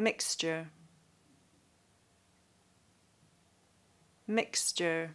mixture mixture